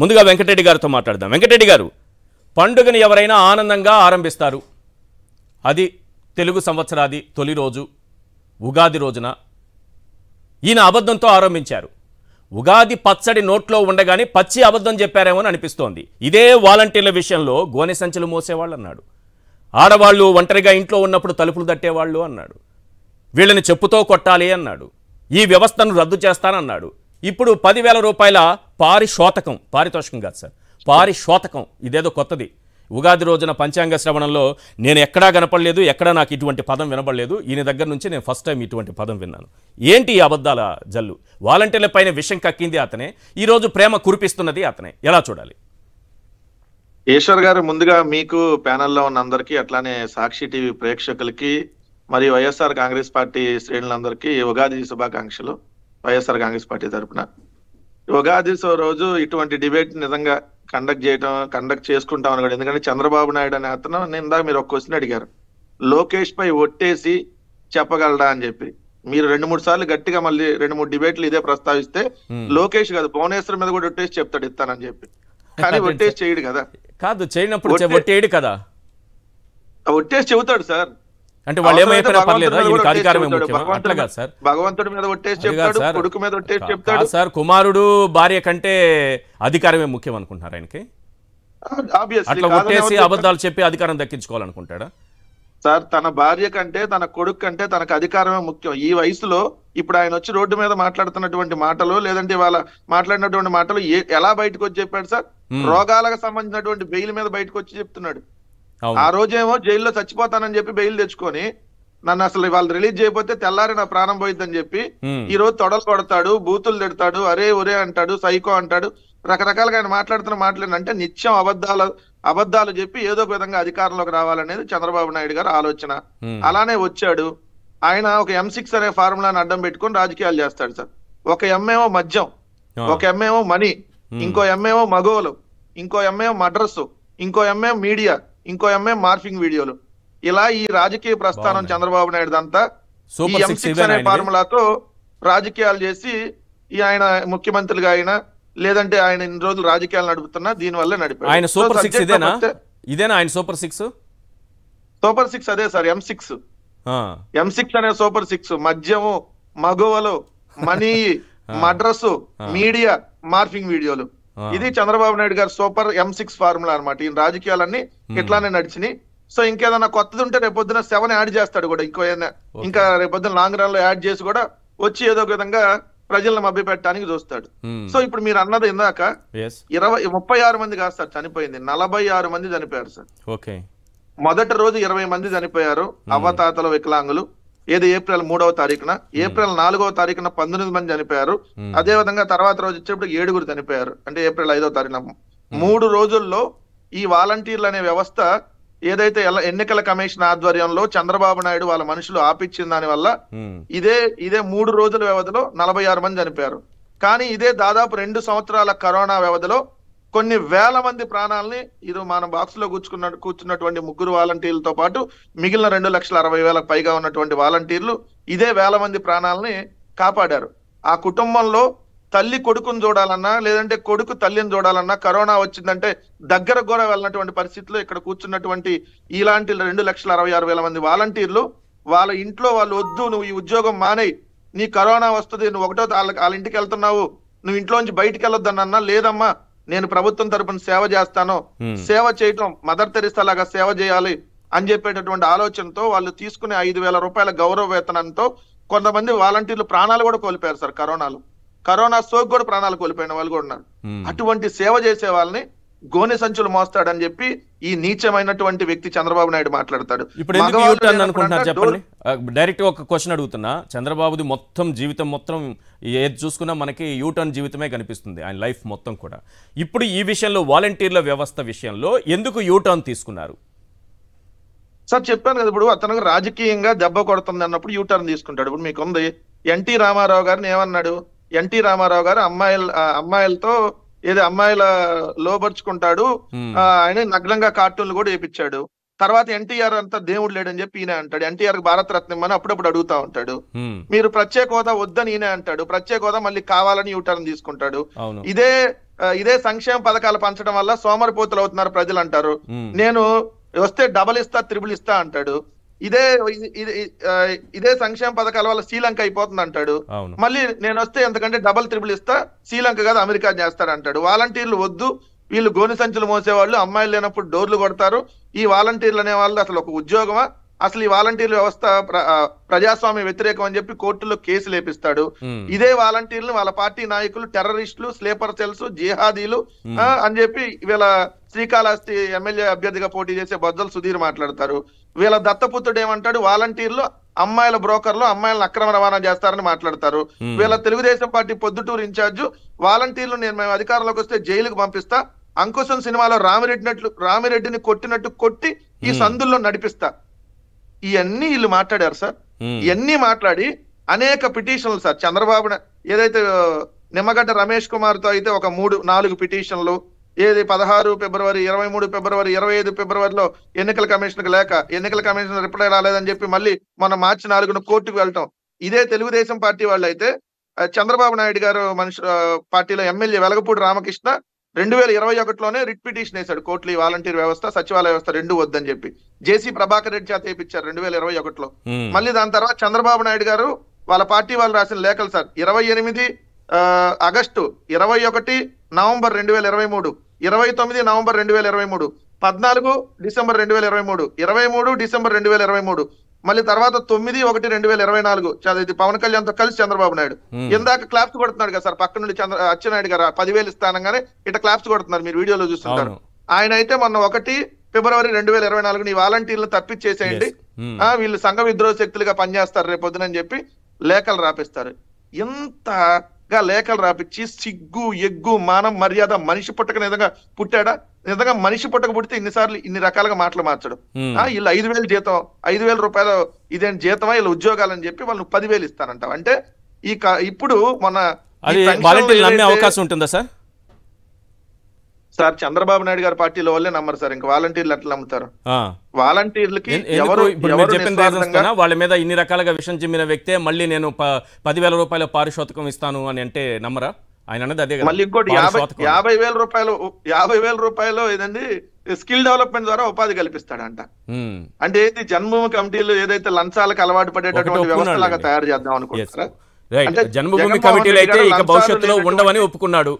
ముందుగా వెంకటరెడ్డి గారితో మాట్లాడదాం వెంకటరెడ్డి గారు పండుగను ఎవరైనా ఆనందంగా ఆరంభిస్తారు అది తెలుగు సంవత్సరాది తొలి రోజు ఉగాది రోజున ఈయన అబద్ధంతో ఆరంభించారు ఉగాది పచ్చడి నోట్లో ఉండగానే పచ్చి అబద్ధం చెప్పారేమో అని అనిపిస్తోంది ఇదే వాలంటీర్ల విషయంలో గోనె సంచులు మోసేవాళ్ళు అన్నాడు ఆడవాళ్ళు ఒంటరిగా ఇంట్లో ఉన్నప్పుడు తలుపులు తట్టేవాళ్ళు అన్నాడు వీళ్ళని చెప్పుతో కొట్టాలి అన్నాడు ఈ వ్యవస్థను రద్దు చేస్తానన్నాడు ఇప్పుడు పదివేల రూపాయల పారిశోతకం పారితోషికం కాదు సార్ పారిశోతకం ఇదేదో కొత్తది ఉగాది రోజున పంచాంగ శ్రవణంలో నేను ఎక్కడా కనపడలేదు ఎక్కడా నాకు ఇటువంటి పదం వినపడలేదు ఈయన దగ్గర నుంచి నేను ఫస్ట్ టైం ఇటువంటి పదం విన్నాను ఏంటి ఈ అబద్ధాల జల్లు వాలంటీర్ల పైన విషయం కక్కింది అతనే ఈరోజు ప్రేమ కురిపిస్తున్నది అతనే ఎలా చూడాలి ఈశ్వర్ గారు ముందుగా మీకు ప్యానెల్లో ఉన్న అందరికీ అట్లానే సాక్షి టీవీ ప్రేక్షకులకి మరియు వైఎస్ఆర్ కాంగ్రెస్ పార్టీ శ్రేణులందరికీ ఉగాది శుభాకాంక్షలు వైఎస్ఆర్ కాంగ్రెస్ పార్టీ తరఫున ఉగాది రోజు ఇటువంటి డిబేట్ నిజంగా కండక్ట్ చేయడం కండక్ట్ చేసుకుంటాం అనుకోండి ఎందుకంటే చంద్రబాబు నాయుడు అనే అతను ఇందాక మీరు ఒక క్వశ్చన్ అడిగారు లోకేష్ పై ఒట్టేసి చెప్పగలడా అని చెప్పి మీరు రెండు మూడు సార్లు గట్టిగా మళ్ళీ రెండు మూడు డిబేట్లు ఇదే ప్రస్తావిస్తే లోకేష్ కాదు భువనేశ్వర్ మీద కూడా ఒట్టేసి చెప్తాడు ఇస్తానని చెప్పి కానీ ఒట్టేసి చేయడు కదా కాదు చేయనప్పుడు కదా ఒట్టేసి చెబుతాడు సార్ అంటే వాళ్ళు ఏమైపోయినా పర్లేదు ఈయనకి అధికారమే ముఖ్యం అట్లా కాదు సార్ భగవంతుడి మీద ఒట్టేసి చెప్తాడు కొడుకు మీద ఒట్టేసి చెప్తాడు సార్ కుమారుడు భార్య కంటే అధికారమే ముఖ్యం అనుకుంటున్నారు ఆయనకి అట్లా ఒట్టేసి అబద్ధాలు చెప్పి అధికారం దక్కించుకోవాలనుకుంటాడా సార్ తన భార్య కంటే తన కొడుకు కంటే తనకు అధికారమే ముఖ్యం ఈ వయసులో ఇప్పుడు ఆయన వచ్చి రోడ్డు మీద మాట్లాడుతున్నటువంటి మాటలు లేదంటే ఇవాళ మాట్లాడినటువంటి మాటలు ఎలా బయటకు వచ్చి చెప్పాడు సార్ రోగాలకు సంబంధించినటువంటి బెయిల్ మీద బయటకు వచ్చి చెప్తున్నాడు ఆ రోజేమో జైల్లో చచ్చిపోతానని చెప్పి బెయిల్ తెచ్చుకొని నన్ను అసలు ఇవాళ రిలీజ్ చేయకపోతే తెల్లారి నా ప్రాణం పోయిద్దని చెప్పి ఈ రోజు తొడలు కొడతాడు బూతులు తిడతాడు అరే ఒరే అంటాడు సైకో అంటాడు రకరకాలుగా ఆయన మాట్లాడుతున్న మాట్లాడినంటే నిత్యం అబద్ధాలు అబద్ధాలు చెప్పి ఏదో విధంగా అధికారంలోకి రావాలనేది చంద్రబాబు నాయుడు గారు ఆలోచన అలానే వచ్చాడు ఆయన ఒక ఎం సిక్స్ అనే ఫార్ములాని అడ్డం పెట్టుకుని రాజకీయాలు చేస్తాడు సార్ ఒక ఎంఏఓ మద్యం ఒక ఎంఏఓ మనీ ఇంకో ఎంఏఓ మగోలు ఇంకో ఎంఏఓ మడ్రస్ ఇంకో ఎంఏ మీడియా ఇంకో ఎంఏ మార్ఫింగ్ వీడియోలు ఇలా ఈ రాజకీయ ప్రస్థానం చంద్రబాబు నాయుడుదంతా ఈ ఎం సిక్స్ అనే ఫార్ములాతో రాజకీయాలు చేసి ఈ ఆయన ముఖ్యమంత్రిగా ఆయన లేదంటే ఆయన ఇన్ని రోజులు రాజకీయాలు నడుపుతున్నా దీని వల్ల నడిపాడు సూపర్ సిక్స్ ఇదేనా ఇదేనా సూపర్ సిక్స్ సూపర్ సిక్స్ అదే sir M six M six అనే సూపర్ సిక్స్ మద్యము మగువలు మనీ మడ్రస్ మీడియా మార్ఫింగ్ వీడియోలు ఇది చంద్రబాబు నాయుడు గారు సూపర్ ఎం సిక్స్ ఫార్ములా అనమాట ఈ రాజకీయాలన్నీ ఇట్లానే నడిచినాయి సో ఇంకేదన్నా కొత్తది ఉంటే రేపొద్దున సెవెన్ యాడ్ చేస్తాడు కూడా ఇంకో ఇంకా రేపొద్దున లాంగ్ రన్ లో యాడ్ చేసి కూడా వచ్చి ఏదో ఒక విధంగా ప్రజలను మభ్య పెట్టడానికి చూస్తాడు సో ఇప్పుడు మీరు అన్నది ఇందాక ఇరవై ముప్పై ఆరు మంది కాదు సార్ చనిపోయింది నలభై ఆరు మంది చనిపోయారు సార్ మొదటి రోజు ఇరవై మంది చనిపోయారు అవతాతల వికలాంగులు ఏది ఏప్రిల్ మూడవ తారీఖున ఏప్రిల్ నాలుగవ తారీఖున పంతొమ్మిది మంది చనిపోయారు అదే విధంగా తర్వాత రోజు వచ్చేప్పుడు ఏడుగురు చనిపోయారు అంటే ఏప్రిల్ ఐదవ తారీఖున మూడు రోజుల్లో ఈ వాలంటీర్లు అనే వ్యవస్థ ఏదైతే ఎన్నికల కమిషన్ ఆధ్వర్యంలో చంద్రబాబు నాయుడు వాళ్ళ మనుషులు ఆపిచ్చిన దాని వల్ల ఇదే ఇదే మూడు రోజుల వ్యవధిలో నలభై ఆరు మంది చనిపోయారు కానీ ఇదే దాదాపు రెండు సంవత్సరాల కరోనా వ్యవధిలో కొన్ని వేల మంది ప్రాణాలని ఇది మన బాక్స్ లో కూర్చుకున్న కూర్చున్నటువంటి ముగ్గురు వాలంటీర్లతో పాటు మిగిలిన రెండు లక్షల అరవై వేలకు పైగా ఉన్నటువంటి వాలంటీర్లు ఇదే వేల మంది ప్రాణాలని కాపాడారు ఆ కుటుంబంలో తల్లి కొడుకును చూడాలన్నా లేదంటే కొడుకు తల్లిని చూడాలన్నా కరోనా వచ్చిందంటే దగ్గర కూడా వెళ్ళినటువంటి పరిస్థితిలో ఇక్కడ కూర్చున్నటువంటి ఇలాంటి రెండు లక్షల అరవై ఆరు వేల మంది వాలంటీర్లు వాళ్ళ ఇంట్లో వాళ్ళు వద్దు నువ్వు ఈ ఉద్యోగం మానే నీ కరోనా వస్తుంది నువ్వు ఒకటో వాళ్ళ వాళ్ళ ఇంటికి వెళ్తున్నావు నువ్వు ఇంట్లోంచి బయటికి వెళ్ళొద్దన్నా లేదమ్మా నేను ప్రభుత్వం తరపున సేవ చేస్తాను సేవ చేయటం మదర్ తెరిస్తా లాగా సేవ చేయాలి అని చెప్పేటటువంటి ఆలోచనతో వాళ్ళు తీసుకునే ఐదు వేల రూపాయల గౌరవ వేతనంతో కొంతమంది వాలంటీర్లు ప్రాణాలు కూడా కోల్పోయారు సార్ కరోనాలో కరోనా సోకి కూడా ప్రాణాలు కోల్పోయిన వాళ్ళు కూడా ఉన్నారు అటువంటి సేవ చేసే వాళ్ళని గోనె సంచులు మోస్తాడని చెప్పి ఈ నీచమైనటువంటి వ్యక్తి చంద్రబాబు నాయుడు మాట్లాడతాడు ఇప్పుడు అనుకుంటున్నారు చెప్పండి డైరెక్ట్ ఒక క్వశ్చన్ అడుగుతున్నా చంద్రబాబుది మొత్తం జీవితం మొత్తం ఏది చూసుకున్నా మనకి యూటర్న్ జీవితమే కనిపిస్తుంది ఆయన లైఫ్ మొత్తం కూడా ఇప్పుడు ఈ విషయంలో వాలంటీర్ల వ్యవస్థ విషయంలో ఎందుకు యూటర్న్ తీసుకున్నారు సార్ చెప్పాను కదా ఇప్పుడు అతను రాజకీయంగా దెబ్బ కొడుతుంది అన్నప్పుడు యూటర్న్ తీసుకుంటాడు ఇప్పుడు మీకుంది ఎన్టీ రామారావు గారిని ఏమన్నాడు ఎన్టీ రామారావు గారు అమ్మాయిల అమ్మాయిలతో ఏది అమ్మాయిల లోపరుచుకుంటాడు ఆయన నగ్నంగా కార్టూన్లు కూడా వేయించాడు తర్వాత ఎన్టీఆర్ అంతా దేవుడు లేడని చెప్పి ఈయన అంటాడు ఎన్టీఆర్ భారత రత్నం అని అప్పుడప్పుడు అడుగుతా ఉంటాడు మీరు ప్రత్యేక హోదా వద్దని ఈయన అంటాడు ప్రత్యేక హోదా మళ్ళీ కావాలని యూటర్న్ తీసుకుంటాడు ఇదే ఇదే సంక్షేమ పథకాలు పంచడం వల్ల సోమరిపోతులు అవుతున్నారు ప్రజలు అంటారు నేను వస్తే డబల్ ఇస్తా త్రిబుల్ ఇస్తా అంటాడు ఇదే ఇదే సంక్షేమ పథకాల వల్ల శ్రీలంక అయిపోతుంది అంటాడు మళ్ళీ నేను వస్తే ఎంతకంటే డబల్ త్రిబుల్ ఇస్తా శ్రీలంక కాదు అమెరికా చేస్తాడంటాడు వాలంటీర్లు వద్దు వీళ్ళు గోని సంచులు మోసేవాళ్ళు అమ్మాయిలు లేనప్పుడు డోర్లు కొడతారు ఈ వాలంటీర్లు అనే వాళ్ళు అసలు ఒక ఉద్యోగమా అసలు ఈ వాలంటీర్ వ్యవస్థ ప్రజాస్వామ్య వ్యతిరేకం అని చెప్పి కోర్టులో కేసు లేపిస్తాడు ఇదే వాలంటీర్లు వాళ్ళ పార్టీ నాయకులు టెర్రరిస్టులు స్లీపర్ సెల్స్ జిహాదీలు అని చెప్పి వీళ్ళ శ్రీకాళహస్తి ఎమ్మెల్యే అభ్యర్థిగా పోటీ చేసే బద్దలు సుధీర్ మాట్లాడతారు వీళ్ళ దత్తపుత్రుడు ఏమంటాడు వాలంటీర్లు అమ్మాయిల బ్రోకర్లు అమ్మాయిలను అక్రమ రవాణా చేస్తారని మాట్లాడతారు వీళ్ళ తెలుగుదేశం పార్టీ పొద్దుటూరు ఇన్ఛార్జ్ వాలంటీర్లు నేను మేము అధికారంలోకి వస్తే జైలుకు పంపిస్తా అంకుశం సినిమాలో రామిరెడ్డినట్లు రామిరెడ్డిని కొట్టినట్టు కొట్టి ఈ సందుల్లో నడిపిస్తా ఇవన్నీ వీళ్ళు మాట్లాడారు సార్ ఇవన్నీ మాట్లాడి అనేక పిటిషన్లు సార్ చంద్రబాబు ఏదైతే నిమ్మగడ్డ రమేష్ కుమార్ తో అయితే ఒక మూడు నాలుగు పిటిషన్లు ఏది పదహారు ఫిబ్రవరి ఇరవై మూడు ఫిబ్రవరి ఇరవై ఐదు ఫిబ్రవరిలో ఎన్నికల కమిషన్కు లేక ఎన్నికల కమిషన్ రిప్లై రాలేదని చెప్పి మళ్ళీ మన మార్చి నాలుగున కోర్టుకు వెళ్ళటం ఇదే తెలుగుదేశం పార్టీ వాళ్ళు అయితే చంద్రబాబు నాయుడు గారు మనిషి పార్టీలో ఎమ్మెల్యే వెలగపూడి రామకృష్ణ రెండు వేల ఇరవై ఒకటిలోనే రిట్ పిటిషన్ వేశాడు ఈ వాలంటీర్ వ్యవస్థ సచివాలయ వ్యవస్థ రెండు వద్దని చెప్పి జేసీ ప్రభాకర్ రెడ్డి చేత వేయించారు రెండు వేల ఇరవై ఒకటిలో మళ్ళీ దాని తర్వాత చంద్రబాబు నాయుడు గారు వాళ్ళ పార్టీ వాళ్ళు రాసిన లేఖలు సార్ ఇరవై ఎనిమిది ఆగస్టు ఇరవై ఒకటి నవంబర్ రెండు వేల ఇరవై మూడు ఇరవై తొమ్మిది నవంబర్ రెండు వేల ఇరవై మూడు పద్నాలుగు డిసెంబర్ రెండు వేల ఇరవై మూడు ఇరవై మూడు డిసెంబర్ రెండు వేల ఇరవై మూడు మళ్ళీ తర్వాత తొమ్మిది ఒకటి రెండు వేల ఇరవై నాలుగు ఇది పవన్ కళ్యాణ్ తో కలిసి చంద్రబాబు నాయుడు ఇందాక క్లాప్స్ కొడుతున్నాడు కదా సార్ పక్క నుండి చంద్ర అచ్చెన్నాయుడు గారు పదివేలు ఇస్తానంగానే ఇట్లా క్లాప్స్ కొడుతున్నారు మీరు వీడియోలో చూస్తుంటారు ఆయన అయితే మొన్న ఒకటి ఫిబ్రవరి రెండు వేల ఇరవై నాలుగు నీ వాలంటీర్లు తప్పించేసేయండి వీళ్ళు సంఘ విద్రోహ శక్తులుగా పనిచేస్తారు రేపొద్దునని చెప్పి లేఖలు రాపిస్తారు ఎంత గా లేఖలు రాపిచ్చి సిగ్గు ఎగ్గు మానం మర్యాద మనిషి పుట్టక నిజంగా పుట్టాడా నిజంగా మనిషి పుట్టక పుడితే ఇన్నిసార్లు ఇన్ని రకాలుగా మాటలు మార్చడం వీళ్ళు ఐదు వేలు జీతం ఐదు వేల రూపాయలు ఇదేం జీతమా వీళ్ళ ఉద్యోగాలని చెప్పి వాళ్ళు పదివేలు ఇస్తానంటావు అంటే ఈ ఇప్పుడు మన అవకాశం ఉంటుందా సార్ సార్ చంద్రబాబు నాయుడు గారి పార్టీలో వాళ్ళే నమ్మరు సార్ ఇంకా వాలంటీర్లు ఎట్లా నమ్ముతారు వాలంటీర్లకి ఎవరు వాళ్ళ మీద ఇన్ని రకాలుగా విషయం చెమ్మిన వ్యక్తే మళ్ళీ నేను పదివేల రూపాయల పారిశోతకం ఇస్తాను అని అంటే నమ్మరా ఆయన అన్నది అదే మళ్ళీ ఇంకోటి యాభై యాభై వేల రూపాయలు యాభై వేల రూపాయలు ఏదండి స్కిల్ డెవలప్మెంట్ ద్వారా ఉపాధి కల్పిస్తాడంట అంటే ఏంటి జన్మభూమి కమిటీలు ఏదైతే లంచాలకు అలవాటు పడేటటువంటి వ్యవస్థ లాగా తయారు చేద్దాం అనుకుంటున్నారా జన్మభూమి కమిటీలు అయితే ఇక భవిష్యత్తులో ఉండవని ఒప్పుకున్నాడు